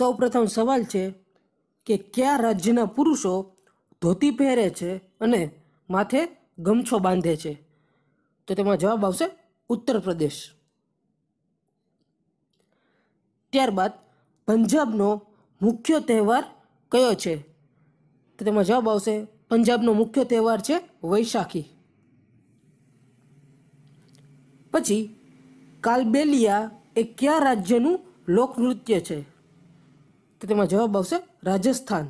સૌપ્રથમ સવાલ છે કે કયા રાજ્યના પુરુષો ધોતી પહેરે છે અને માથે ગમછો બાંધે છે તો તેમાં જવાબ આવશે ઉત્તર પ્રદેશ ત્યારબાદ પંજાબનો મુખ્ય તહેવાર કયો છે તો તેમાં જવાબ આવશે પંજાબનો મુખ્ય તહેવાર છે વૈશાખી પછી કાલબેલિયા એ કયા રાજ્યનું લોકનૃત્ય છે તો તેમાં જવાબ આવશે રાજસ્થાન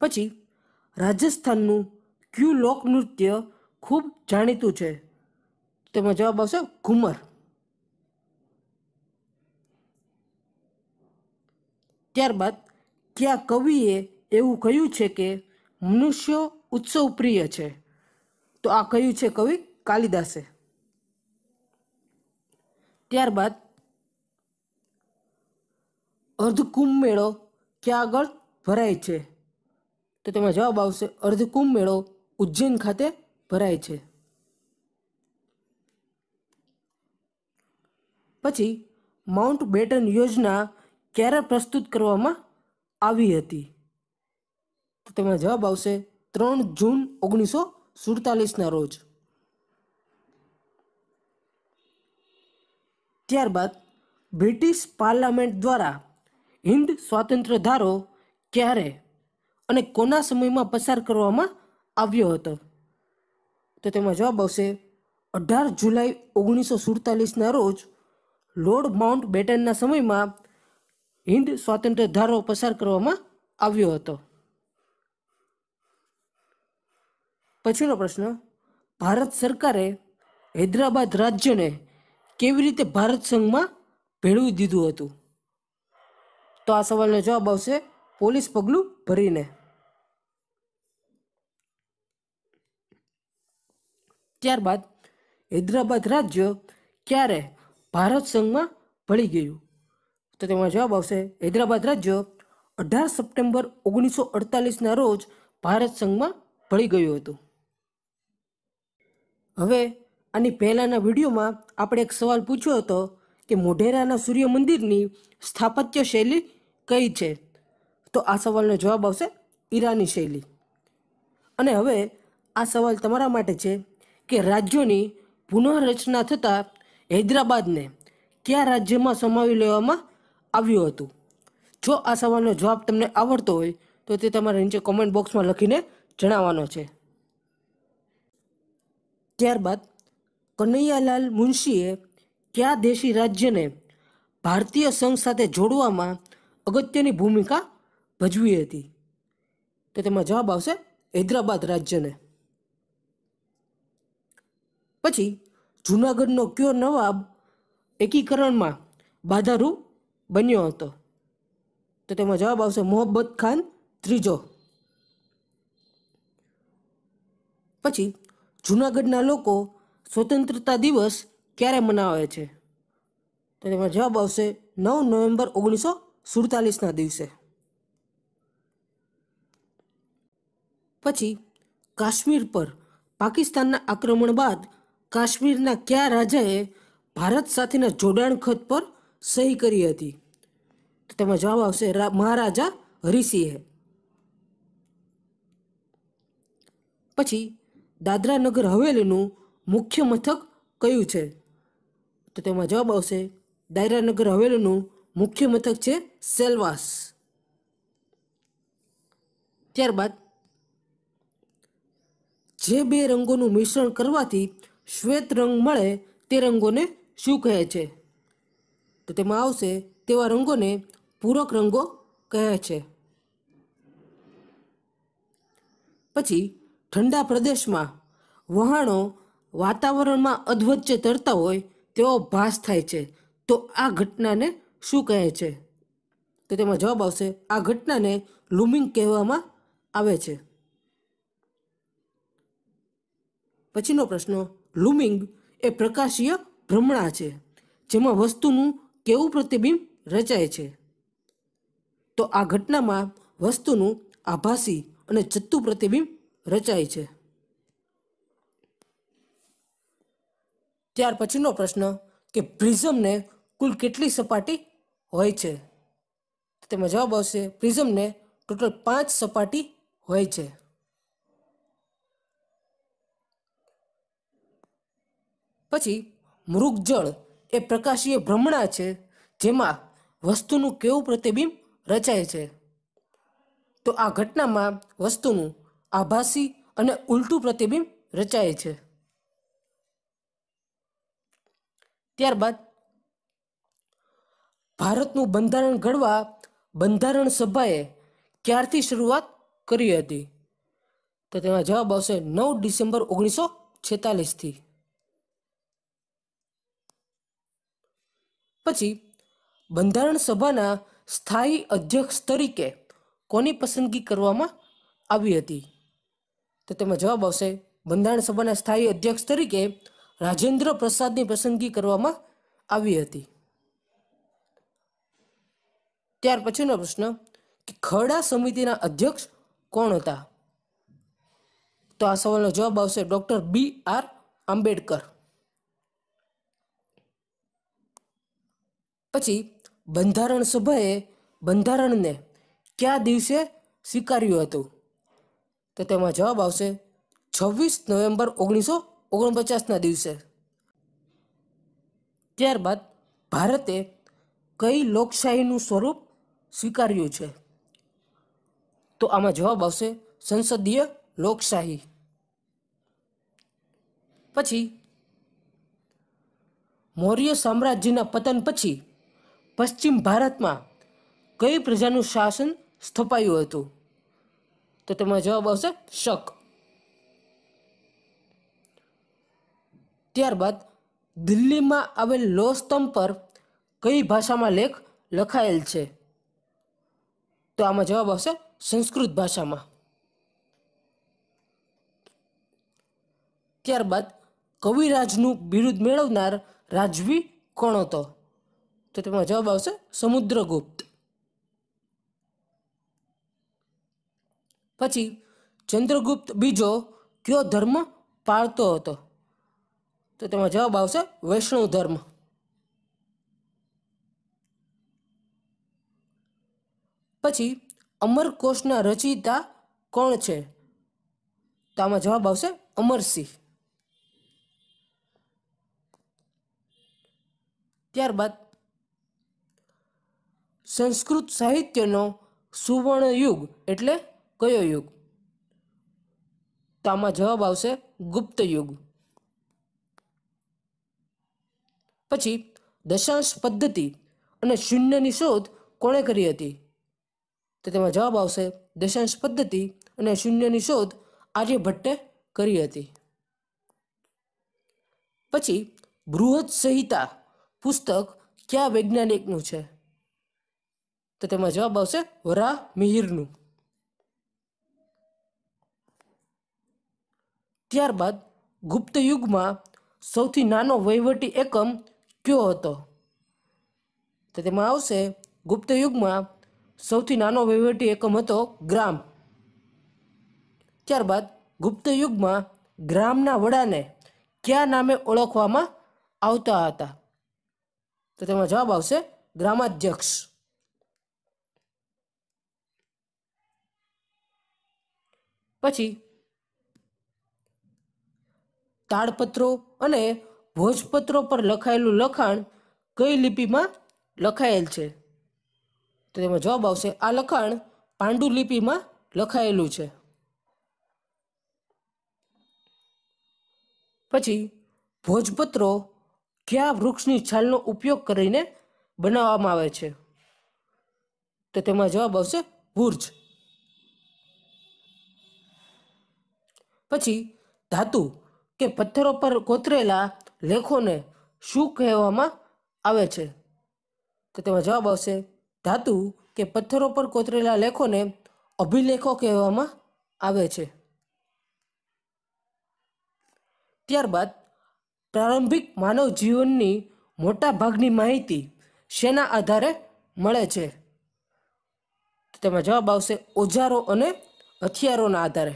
પછી રાજસ્થાનનું ક્યુ લોક નૃત્ય ખૂબ જાણીતું છે તેમાં જવાબ આવશે ઘુમર ત્યારબાદ ક્યાં કવિએ એવું કહ્યું છે કે મનુષ્ય ઉત્સવ પ્રિય છે તો આ કહ્યું છે કવિ કાલિદાસે ત્યારબાદ અર્ધકુંભ મેળો ક્યાં આગળ ભરાય છે તો તેમાં જવાબ આવશે અર્ધકુંભ મેળો ઉજ્જૈન ખાતે ભરાય છે પછી માઉન્ટ બેટન યોજના ક્યારે પ્રસ્તુત કરવામાં આવી હતી તો તેમાં જવાબ આવશે ત્રણ જૂન ઓગણીસો સુડતાલીસના રોજ ત્યારબાદ બ્રિટિશ પાર્લામેન્ટ દ્વારા હિન્દ સ્વાતંત્ર્ય ધારો ક્યારે અને કોના સમયમાં પસાર કરવામાં આવ્યો હતો તો તેમાં જવાબ આવશે અઢાર જુલાઈ ઓગણીસો સુડતાલીસના રોજ લોર્ડ માઉન્ટ બેટનના સમયમાં હિન્દ સ્વાતંત્ર્ય ધારો પસાર કરવામાં આવ્યો હતો પછીનો પ્રશ્ન ભારત સરકારે હૈદરાબાદ રાજ્યને કેવી રીતે ભારત સંઘમાં ભેળવી દીધું હતું તો આ સવાલનો જવાબ આવશે પોલીસ પગલું ભરીને ત્યારબાદ હૈદરાબાદ રાજ્ય ક્યારે ભારત સંઘમાં ભળી ગયું તો તેમાં જવાબ આવશે હૈદરાબાદ રાજ્ય અઢાર સપ્ટેમ્બર ઓગણીસો અડતાલીસના રોજ ભારત સંઘમાં ભળી ગયું હતું હવે આની પહેલાંના વિડીયોમાં આપણે એક સવાલ પૂછ્યો હતો કે મોઢેરાના સૂર્ય મંદિરની સ્થાપત્ય શૈલી કઈ છે તો આ સવાલનો જવાબ આવશે ઈરાની શૈલી અને હવે આ સવાલ તમારા માટે છે કે રાજ્યોની પુનઃરચના થતાં હૈદરાબાદને કયા રાજ્યમાં સમાવી લેવામાં આવ્યું હતું જો આ સવાલનો જવાબ તમને આવડતો હોય તો તે તમારે નીચે કોમેન્ટ બોક્સમાં લખીને જણાવવાનો છે ત્યારબાદ કનૈયાલાલ મુનશીએ કયા દેશી રાજ્યને ભારતીય સંઘ સાથે જોડવામાં અગત્યની ભૂમિકા ભજવી હતી તો તેમાં જવાબ આવશે હૈદરાબાદ રાજ્યને પછી જૂનાગઢનો કયો નવાબ એકીકરણમાં બાધારૂપ બન્યો હતો તો તેમાં જવાબ આવશે મોહબ્બત ખાન ત્રીજો પછી જૂનાગઢના લોકો સ્વતંત્રતા દિવસ ક્યારે મનાવે છે તો તેમાં જવાબ આવશે નવ નવેમ્બર ઓગણીસો સુડતાલીસના દિવસે પછી કાશ્મીર પર પાકિસ્તાનના આક્રમણ બાદ કાશ્મીરના કયા રાજાએ ભારત સાથેના જોડાણ ખત પર સહી કરી હતી તો તેમાં જવાબ આવશે મહારાજા હરિસિંહે પછી દાદરા નગર હવેલીનું મુખ્ય મથક કયું છે તો તેમાં જવાબ આવશે દાદરા નગર હવેલીનું મુખ્ય મથક છે સેલવાસ ત્યારબાદ જે બે રંગોનું મિશ્રણ કરવાથી શ્વેત રંગ મળે તે રંગોને શું કહે છે તો તેમાં આવશે તેવા રંગોને પૂરક રંગો કહે છે પછી ઠંડા પ્રદેશમાં વહાણો વાતાવરણમાં અધવચ્ચે તરતા હોય તેવો ભાસ થાય છે તો આ ઘટનાને શું કહે છે તો તેમાં જવાબ આવશે આ ઘટનાને લૂમિંગ કહેવામાં આવે છે પછીનો પ્રશ્ન લૂમિંગ એ પ્રકાશીય ભ્રમણા છે જેમાં વસ્તુનું કેવું પ્રતિબિંબ રચાય છે તો આ ઘટનામાં વસ્તુનું આભાસી અને જતું પ્રતિબિંબ રચાય છે ત્યાર પછીનો પ્રશ્ન કે પ્રિઝમને કુલ કેટલી સપાટી હોય છે તેમાં જવાબ આવશે પ્રિઝમને ટોટલ પાંચ સપાટી હોય છે પછી મૃગજળ એ પ્રકાશીય ભ્રમણા છે જેમાં વસ્તુનું કેવું પ્રતિબિંબ રચાય છે તો આ ઘટનામાં વસ્તુનું આભાસી અને ઉલટું પ્રતિબિંબ રચાય છે ત્યારબાદ ભારતનું બંધારણ ઘડવા બંધારણ સભાએ ક્યારથી શરૂઆત કરી હતી તો તેમાં જવાબ આવશે નવ ડિસેમ્બર ઓગણીસો છેતાલીસથી પછી બંધારણ સભાના સ્થાયી અધ્યક્ષ તરીકે કોની પસંદગી કરવામાં આવી હતી તો તેમાં જવાબ આવશે બંધારણ સભાના સ્થાયી અધ્યક્ષ તરીકે રાજેન્દ્ર પ્રસાદની પસંદગી કરવામાં આવી હતી ત્યાર પછીનો પ્રશ્ન કે ખરડા સમિતિના અધ્યક્ષ કોણ હતા તો આ સવાલનો જવાબ આવશે ડૉક્ટર બી આર આંબેડકર પછી બંધારણ સભાએ બંધારણને કયા દિવસે સ્વીકાર્યું હતું તો તેમાં જવાબ આવશે છવ્વીસ નવેમ્બર ઓગણીસો ઓગણપચાસના દિવસે ત્યારબાદ ભારતે કઈ લોકશાહીનું સ્વરૂપ સ્વીકાર્યું છે તો આમાં જવાબ આવશે સંસદીય લોકશાહી પછી મૌર્ય સામ્રાજ્યના પતન પછી પશ્ચિમ ભારતમાં કઈ પ્રજાનું શાસન સ્થપાયું હતું તો તેમાં જવાબ આવશે શક ત્યારબાદ દિલ્હીમાં આવેલ લો સ્તંભ પર કઈ ભાષામાં લેખ લખાયેલ છે તો આમાં જવાબ આવશે સંસ્કૃત ભાષામાં ત્યારબાદ કવિરાજનું બિરુદ મેળવનાર રાજવી કોણ હતો તો તેમાં જવાબ આવશે સમુદ્રગુપ્ત પછી ચંદ્રગુપ્ત બીજો કયો ધર્મ પાળતો હતો તો તેમાં જવાબ આવશે વૈષ્ણવ ધર્મ પછી અમરકોશના રચયિતા કોણ છે તો આમાં જવાબ આવશે અમરસિંહ ત્યારબાદ સંસ્કૃત સાહિત્યનો સુવર્ણ યુગ એટલે કયો યુગ તો આમાં જવાબ આવશે ગુપ્ત યુગ પછી દશાંશ પદ્ધતિ અને શૂન્યની શોધ કોણે કરી હતી તો તેમાં જવાબ આવશે દશાંશ પદ્ધતિ અને શૂન્યની શોધ આર્યભટ્ટે કરી હતી પછી બૃહદ સંહિતા પુસ્તક કયા વૈજ્ઞાનિકનું છે તો તેમાં જવાબ આવશે વરા મિહિરનું ત્યારબાદ ગુપ્ત યુગમાં સૌથી નાનો વહીવટી એકમ કયો હતો તો તેમાં આવશે ગુપ્ત યુગમાં સૌથી નાનો વહીવટી એકમ હતો ગ્રામ ત્યારબાદ ગુપ્ત યુગમાં ગ્રામના વડાને કયા નામે ઓળખવામાં આવતા હતા તો તેમાં જવાબ આવશે ગ્રામાધ્યક્ષ પછી તાડપત્રો અને ભોજપત્રો પર લખાયેલું લખાણ કઈ લિપિમાં લખાયેલ છે તો તેમાં જવાબ આવશે આ લખાણ પાંડુલિપિમાં લખાયેલું છે પછી ભોજપત્રો કયા વૃક્ષની છાલનો ઉપયોગ કરીને બનાવવામાં આવે છે તો તેમાં જવાબ આવશે ભુર્જ પછી ધાતુ કે પથ્થરો પર કોતરેલા લેખોને શું કહેવામાં આવે છે તો તેમાં જવાબ આવશે ધાતુ કે પથ્થરો પર કોતરેલા લેખોને અભિલેખો કહેવામાં આવે છે ત્યારબાદ પ્રારંભિક માનવ જીવનની મોટા ભાગની માહિતી શેના આધારે મળે છે તેમાં જવાબ આવશે ઓજારો અને હથિયારોના આધારે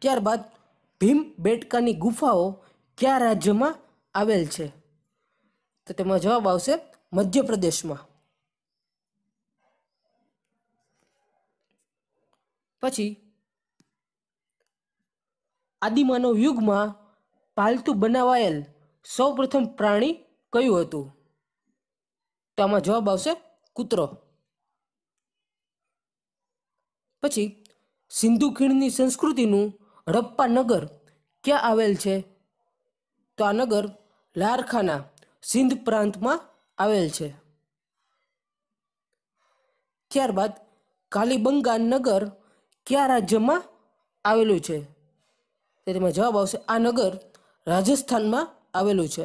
ત્યારબાદ ભીમ બેટકાની ગુફાઓ કયા રાજ્યમાં આવેલ છે તો તેમાં જવાબ આવશે મધ્યપ્રદેશમાં પછી આદિમાનવ યુગમાં પાલતુ બનાવાયેલ સૌપ્રથમ પ્રાણી કયું હતું તો આમાં જવાબ આવશે કૂતરો પછી સિંધુ ખીણની સંસ્કૃતિનું હડપ્પા નગર ક્યાં આવેલ છે તો આ નગર લારખાના સિંધ પ્રાંતમાં આવેલ છે ત્યારબાદ કાલીબંગા નગર કયા રાજ્યમાં આવેલું છે તેમાં જવાબ આવશે આ નગર રાજસ્થાનમાં આવેલું છે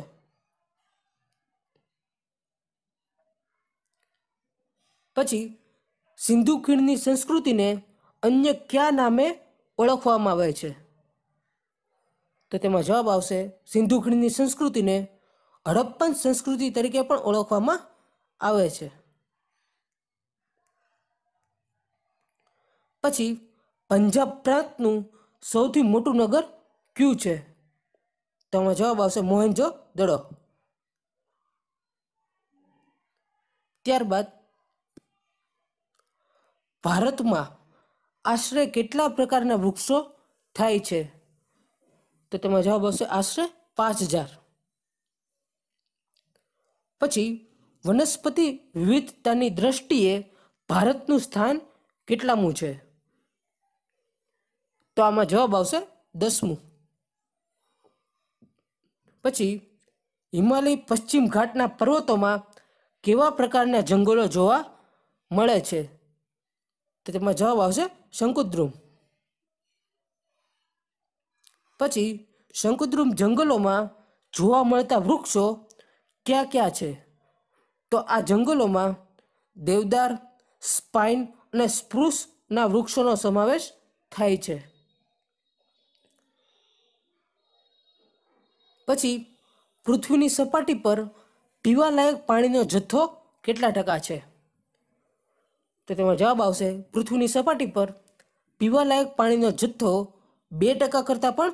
પછી સિંધુ ખીણની સંસ્કૃતિને અન્ય કયા નામે ઓળખવામાં આવે છે તો તેમાં જવાબ આવશે સિંધુ ખીણની સંસ્કૃતિને હડપ્પન સંસ્કૃતિ તરીકે પણ ઓળખવામાં આવે છે પછી પંજાબ પ્રાંતનું સૌથી મોટું નગર ક્યુ છે તેમાં જવાબ આવશે મોહેન્જો દડો ત્યારબાદ ભારતમાં આશરે કેટલા પ્રકારના વૃક્ષો થાય છે તો તેમાં જવાબ આવશે આશરે પાંચ હજાર પછી વનસ્પતિ વિવિધતાની દ્રષ્ટિએ ભારતનું સ્થાન કેટલામું છે તો આમાં જવાબ આવશે દસમું પછી હિમાલય પશ્ચિમ ઘાટના પર્વતોમાં કેવા પ્રકારના જંગલો જોવા મળે છે તો તેમાં જવાબ આવશે શંકુદ્રુમ પછી શંકુદ્રુમ જંગલોમાં જોવા મળતા વૃક્ષો ક્યાં ક્યાં છે તો આ જંગલોમાં દેવદાર સ્પાઇન અને સ્પ્રુસના વૃક્ષોનો સમાવેશ થાય છે પછી પૃથ્વીની સપાટી પર પીવાલાયક પાણીનો જથ્થો કેટલા ટકા છે તો તેમાં જવાબ આવશે પૃથ્વીની સપાટી પર પીવાલાયક પાણીનો જથ્થો બે ટકા કરતાં પણ